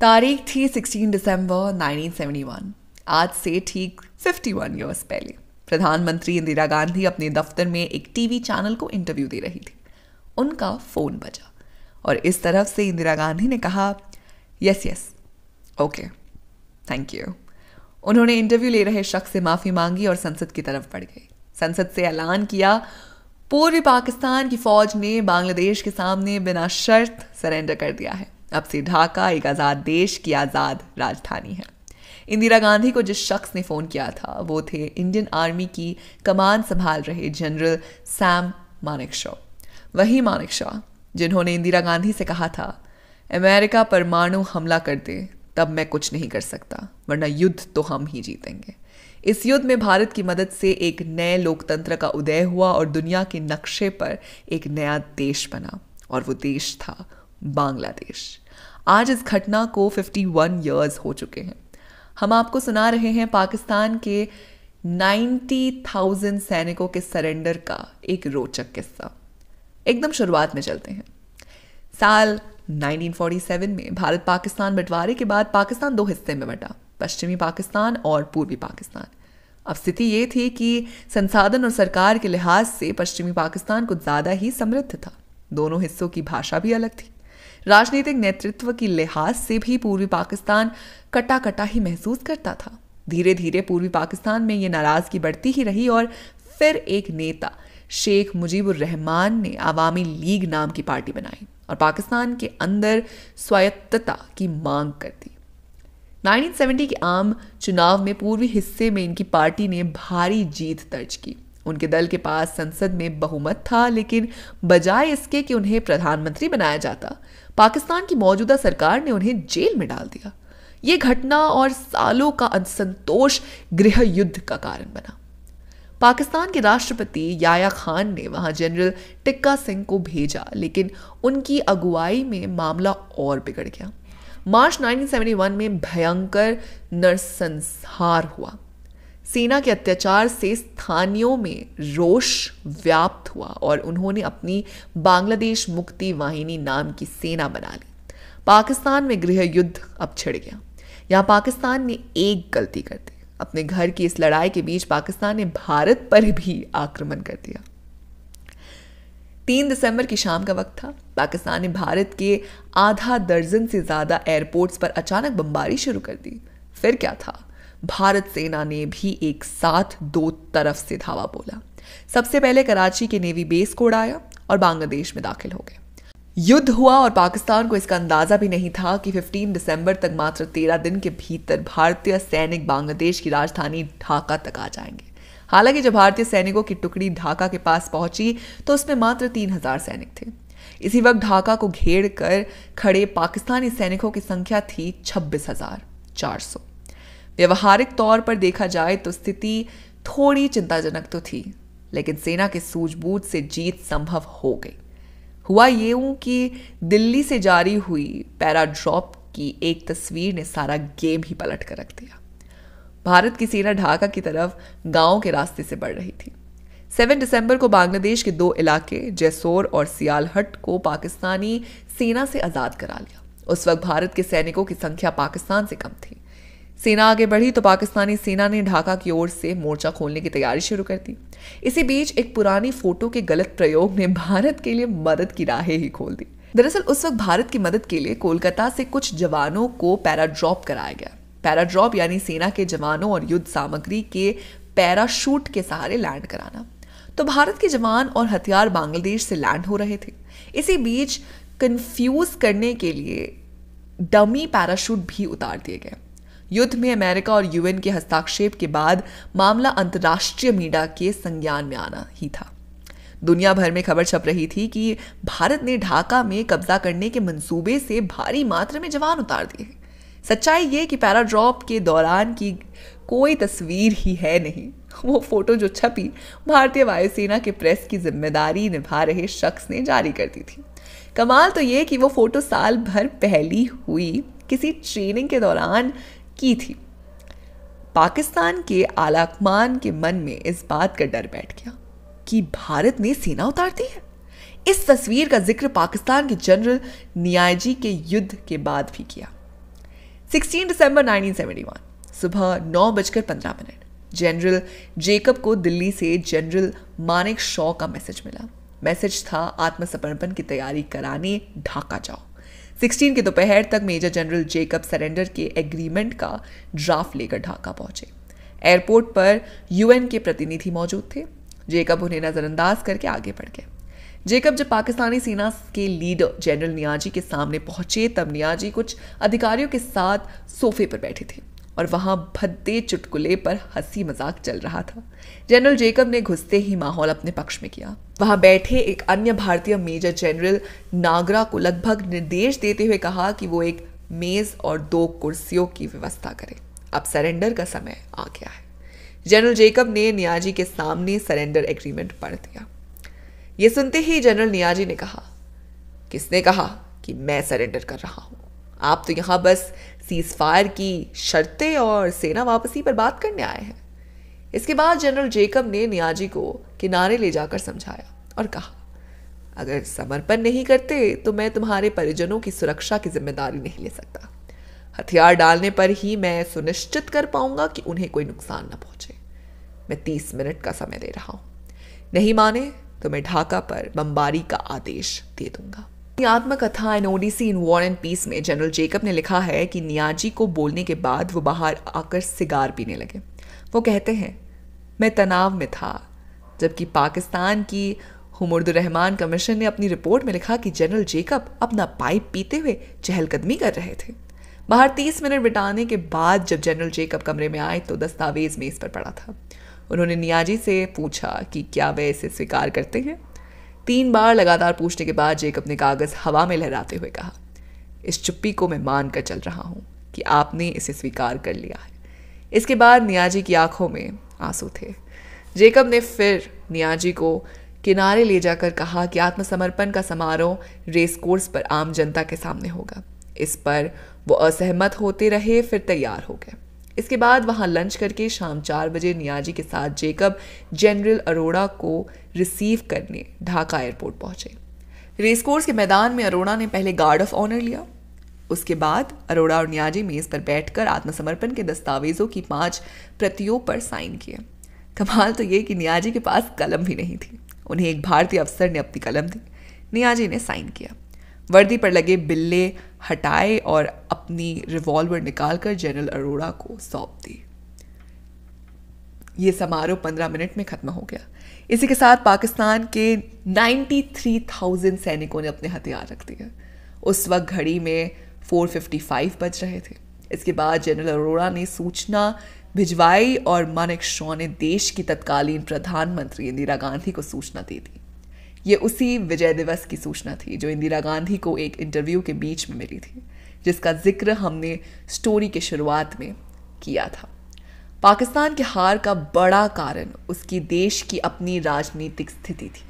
तारीख थी 16 दिसंबर 1971 आज से ठीक 51 इयर्स पहले प्रधानमंत्री इंदिरा गांधी अपने दफ्तर में एक टीवी चैनल को इंटरव्यू दे रही थी उनका फ़ोन बजा और इस तरफ से इंदिरा गांधी ने कहा yes yes okay thank you उन्होंने इंटरव्यू ले रहे शख्स से माफ़ी मांगी और संसद की तरफ बढ़ गई संसद से ऐलान किया पूर्वी पाकिस्तान की फौज ने बांग्लादेश के सामने बिना शर्त सरेंडर कर दिया है अब से ढाका एक आज़ाद देश की आज़ाद राजधानी है इंदिरा गांधी को जिस शख्स ने फ़ोन किया था वो थे इंडियन आर्मी की कमान संभाल रहे जनरल सैम मानिकशॉ वही मानिकशॉ जिन्होंने इंदिरा गांधी से कहा था अमेरिका परमाणु हमला कर दे तब मैं कुछ नहीं कर सकता वरना युद्ध तो हम ही जीतेंगे इस युद्ध में भारत की मदद से एक नए लोकतंत्र का उदय हुआ और दुनिया के नक्शे पर एक नया देश बना और वो देश था बांग्लादेश आज इस घटना को 51 ईयर्स हो चुके हैं हम आपको सुना रहे हैं पाकिस्तान के 90,000 सैनिकों के सरेंडर का एक रोचक किस्सा एकदम शुरुआत में चलते हैं साल 1947 में भारत पाकिस्तान बंटवारे के बाद पाकिस्तान दो हिस्से में बंटा पश्चिमी पाकिस्तान और पूर्वी पाकिस्तान अब स्थिति ये थी कि संसाधन और सरकार के लिहाज से पश्चिमी पाकिस्तान कुछ ज़्यादा ही समृद्ध था दोनों हिस्सों की भाषा भी अलग थी राजनीतिक नेतृत्व की लिहाज से भी पूर्वी पाकिस्तान कटा कटा ही महसूस करता था धीरे धीरे पूर्वी पाकिस्तान में ये नाराजगी बढ़ती ही रही और फिर एक नेता शेख मुजीबुर रहमान ने आवामी लीग नाम की पार्टी बनाई और पाकिस्तान के अंदर स्वायत्तता की मांग कर दी 1970 के आम चुनाव में पूर्वी हिस्से में इनकी पार्टी ने भारी जीत दर्ज की उनके दल के पास संसद में बहुमत था लेकिन बजाय इसके कि उन्हें प्रधानमंत्री बनाया जाता पाकिस्तान की मौजूदा सरकार ने उन्हें जेल में डाल दिया ये घटना और सालों का असंतोष गृह युद्ध का कारण बना पाकिस्तान के राष्ट्रपति याया खान ने वहां जनरल टिक्का सिंह को भेजा लेकिन उनकी अगुवाई में मामला और बिगड़ गया मार्च 1971 में भयंकर नरसंहार हुआ सेना के अत्याचार से स्थानीयों में रोष व्याप्त हुआ और उन्होंने अपनी बांग्लादेश मुक्ति वाहिनी नाम की सेना बना ली पाकिस्तान में गृह युद्ध अब छिड़ गया यहाँ पाकिस्तान ने एक गलती कर दी अपने घर की इस लड़ाई के बीच पाकिस्तान ने भारत पर भी आक्रमण कर दिया तीन दिसंबर की शाम का वक्त था पाकिस्तान ने भारत के आधा दर्जन से ज़्यादा एयरपोर्ट्स पर अचानक बमबारी शुरू कर दी फिर क्या था भारत सेना ने भी एक साथ दो तरफ से धावा बोला सबसे पहले कराची के नेवी बेस को उड़ाया और बांग्लादेश में दाखिल हो गए युद्ध हुआ और पाकिस्तान को इसका अंदाजा भी नहीं था कि 15 दिसंबर तक मात्र 13 दिन के भीतर भारतीय सैनिक बांग्लादेश की राजधानी ढाका तक आ जाएंगे हालांकि जब भारतीय सैनिकों की टुकड़ी ढाका के पास पहुंची तो उसमें मात्र तीन हजार सैनिक थे इसी वक्त ढाका को घेर कर खड़े पाकिस्तानी सैनिकों की संख्या थी छब्बीस हजार चार सौ व्यवहारिक तौर पर देखा जाए तो स्थिति थोड़ी चिंताजनक तो थी लेकिन सेना के सूझबूझ से जीत संभव हो गई हुआ ये हूँ कि दिल्ली से जारी हुई पैराड्रॉप की एक तस्वीर ने सारा गेम ही पलट कर रख दिया भारत की सेना ढाका की तरफ गांव के रास्ते से बढ़ रही थी 7 दिसंबर को बांग्लादेश के दो इलाके जैसोर और सियालहट को पाकिस्तानी सेना से आज़ाद करा लिया उस वक्त भारत के सैनिकों की संख्या पाकिस्तान से कम थी सेना आगे बढ़ी तो पाकिस्तानी सेना ने ढाका की ओर से मोर्चा खोलने की तैयारी शुरू कर दी इसी बीच एक पुरानी फोटो के गलत प्रयोग ने भारत के लिए मदद की राहें ही खोल दी दरअसल उस वक्त भारत की मदद के लिए कोलकाता से कुछ जवानों को पैराड्रॉप कराया गया पैराड्रॉप यानी सेना के जवानों और युद्ध सामग्री के पैराशूट के सहारे लैंड कराना तो भारत के जवान और हथियार बांग्लादेश से लैंड हो रहे थे इसी बीच कंफ्यूज करने के लिए डमी पैराशूट भी उतार दिए गए युद्ध में अमेरिका और यूएन के हस्ताक्षेप के बाद मामला अंतर्राष्ट्रीय मीडिया के संज्ञान में आना ही था दुनिया भर में खबर छप रही थी कि भारत ने ढाका में कब्जा करने के मंसूबे से भारी मात्रा में जवान उतार दिए सच्चाई ये कि पैराड्रॉप के दौरान की कोई तस्वीर ही है नहीं वो फोटो जो छपी भारतीय वायुसेना के प्रेस की जिम्मेदारी निभा रहे शख्स ने जारी कर दी थी कमाल तो ये कि वो फोटो साल भर पहली हुई किसी ट्रेनिंग के दौरान की थी पाकिस्तान के आलाकमान के मन में इस बात का डर बैठ गया कि भारत ने सेना उतार दी है इस तस्वीर का जिक्र पाकिस्तान के जनरल नियाजी के युद्ध के बाद भी किया 16 दिसंबर 1971 सुबह नौ बजकर पंद्रह मिनट जनरल जेकब को दिल्ली से जनरल मानिक शॉ का मैसेज मिला मैसेज था आत्मसमर्पण की तैयारी कराने ढाका जाओ 16 के दोपहर तक मेजर जनरल जेकब सरेंडर के एग्रीमेंट का ड्राफ्ट लेकर ढाका पहुंचे एयरपोर्ट पर यूएन के प्रतिनिधि मौजूद थे जेकब उन्हें नज़रअंदाज करके आगे बढ़ गए जेकब जब पाकिस्तानी सेना के लीडर जनरल नियाजी के सामने पहुंचे तब नियाजी कुछ अधिकारियों के साथ सोफे पर बैठे थे और वहाँ भद्दे चुटकुले पर हंसी मजाक चल रहा था जनरल जेकब ने घुसते ही माहौल अपने पक्ष में किया वहाँ बैठे एक अन्य भारतीय मेजर जनरल नागरा को लगभग निर्देश देते हुए कहा कि वो एक मेज और दो कुर्सियों की व्यवस्था करे अब सरेंडर का समय आ गया है जनरल जेकब ने नियाजी के सामने सरेंडर एग्रीमेंट पढ़ दिया ये सुनते ही जनरल नियाजी ने कहा किसने कहा कि मैं सरेंडर कर रहा हूँ आप तो यहाँ बस सीजफायर की शर्तें और सेना वापसी पर बात करने आए हैं इसके बाद जनरल जेकब ने नियाजी को किनारे ले जाकर समझाया और कहा अगर समर्पण नहीं करते तो मैं तुम्हारे परिजनों की सुरक्षा की जिम्मेदारी नहीं ले सकता हथियार डालने पर ही मैं सुनिश्चित कर पाऊंगा कि उन्हें कोई नुकसान न पहुंचे मैं तीस मिनट का समय दे रहा हूँ नहीं माने तो मैं ढाका पर बमबारी का आदेश दे दूंगा आत्मकथा an odyssey in war and peace में जनरल जेकब ने लिखा है कि नियाजी को बोलने के बाद वो बाहर आकर सिगार पीने लगे वो कहते हैं मैं तनाव में था जबकि पाकिस्तान की हुमर्दुररहमान कमीशन ने अपनी रिपोर्ट में लिखा कि जनरल जेकब अपना पाइप पीते हुए चहलकदमी कर रहे थे बाहर तीस मिनट बिटाने के बाद जब जनरल जेकब कमरे में आए तो दस्तावेज मेज़ पर पड़ा था उन्होंने नियाजी से पूछा कि क्या वे इसे स्वीकार करते हैं तीन बार लगातार पूछने के बाद जेकब ने कागज़ हवा में लहराते हुए कहा इस चुप्पी को मैं मान कर चल रहा हूँ कि आपने इसे स्वीकार कर लिया है इसके बाद नियाजी की आंखों में आंसू थे जेकब ने फिर नियाजी को किनारे ले जाकर कहा कि आत्मसमर्पण का समारोह रेस कोर्स पर आम जनता के सामने होगा इस पर वो असहमत होते रहे फिर तैयार हो गए इसके बाद वहाँ लंच करके शाम चार बजे नियाजी के साथ जेकब जनरल अरोड़ा को रिसीव करने ढाका एयरपोर्ट पहुँचे रेस कोर्स के मैदान में अरोड़ा ने पहले गार्ड ऑफ ऑनर लिया उसके बाद अरोड़ा और नियाजी मेज़ पर बैठकर आत्मसमर्पण के दस्तावेजों की पांच प्रतियों पर साइन किए कमाल तो ये कि नियाजी के पास कलम भी नहीं थी उन्हें एक भारतीय अफसर ने अपनी कलम दी नियाजी ने साइन किया वर्दी पर लगे बिल्ले हटाए और अपनी रिवॉल्वर निकालकर जनरल अरोड़ा को सौंप दी ये समारोह पंद्रह मिनट में ख़त्म हो गया इसी के साथ पाकिस्तान के 93,000 सैनिकों ने अपने हथियार रख दिए उस वक्त घड़ी में 4:55 बज रहे थे इसके बाद जनरल अरोड़ा ने सूचना भिजवाई और मानिक शॉ ने देश की तत्कालीन प्रधानमंत्री इंदिरा गांधी को सूचना दे दी ये उसी विजय दिवस की सूचना थी जो इंदिरा गांधी को एक इंटरव्यू के बीच में मिली थी जिसका जिक्र हमने स्टोरी के शुरुआत में किया था पाकिस्तान के हार का बड़ा कारण उसकी देश की अपनी राजनीतिक स्थिति थी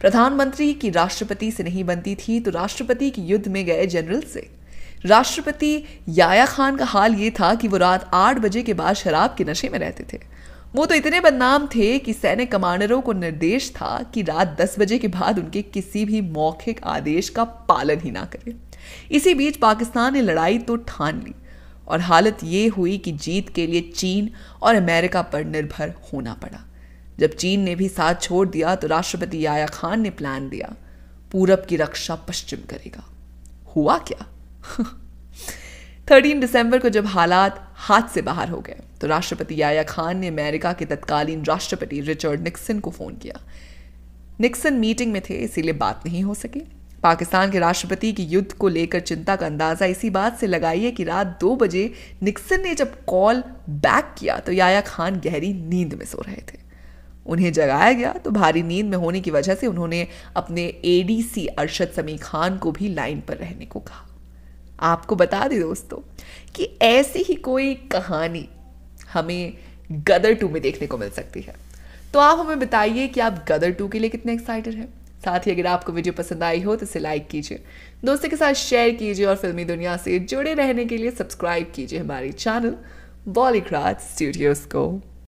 प्रधानमंत्री की राष्ट्रपति से नहीं बनती थी तो राष्ट्रपति की युद्ध में गए जनरल से राष्ट्रपति याया खान का हाल ये था कि वो रात आठ बजे के बाद शराब के नशे में रहते थे वो तो इतने बदनाम थे कि सैन्य कमांडरों को निर्देश था कि रात 10 बजे के बाद उनके किसी भी मौखिक आदेश का पालन ही ना करें इसी बीच पाकिस्तान ने लड़ाई तो ठान ली और हालत ये हुई कि जीत के लिए चीन और अमेरिका पर निर्भर होना पड़ा जब चीन ने भी साथ छोड़ दिया तो राष्ट्रपति याया खान ने प्लान दिया पूरब की रक्षा पश्चिम करेगा हुआ क्या थर्टीन दिसंबर को जब हालात हाथ से बाहर हो गए तो राष्ट्रपति याया खान ने अमेरिका के तत्कालीन राष्ट्रपति रिचर्ड निक्सन को फ़ोन किया निक्सन मीटिंग में थे इसीलिए बात नहीं हो सकी पाकिस्तान के राष्ट्रपति की युद्ध को लेकर चिंता का अंदाज़ा इसी बात से लगाइए कि रात दो बजे निक्सन ने जब कॉल बैक किया तो याया खान गहरी नींद में सो रहे थे उन्हें जगाया गया तो भारी नींद में होने की वजह से उन्होंने अपने एडीसी अरशद समी खान को भी लाइन पर रहने को कहा आपको बता दें दोस्तों कि ऐसी ही कोई कहानी हमें गदर टू में देखने को मिल सकती है तो आप हमें बताइए कि आप गदर टू के लिए कितने एक्साइटेड हैं साथ ही अगर आपको वीडियो पसंद आई हो तो इसे लाइक कीजिए दोस्तों के साथ शेयर कीजिए और फिल्मी दुनिया से जुड़े रहने के लिए सब्सक्राइब कीजिए हमारे चैनल बॉलीग्राज स्टूडियोज़ को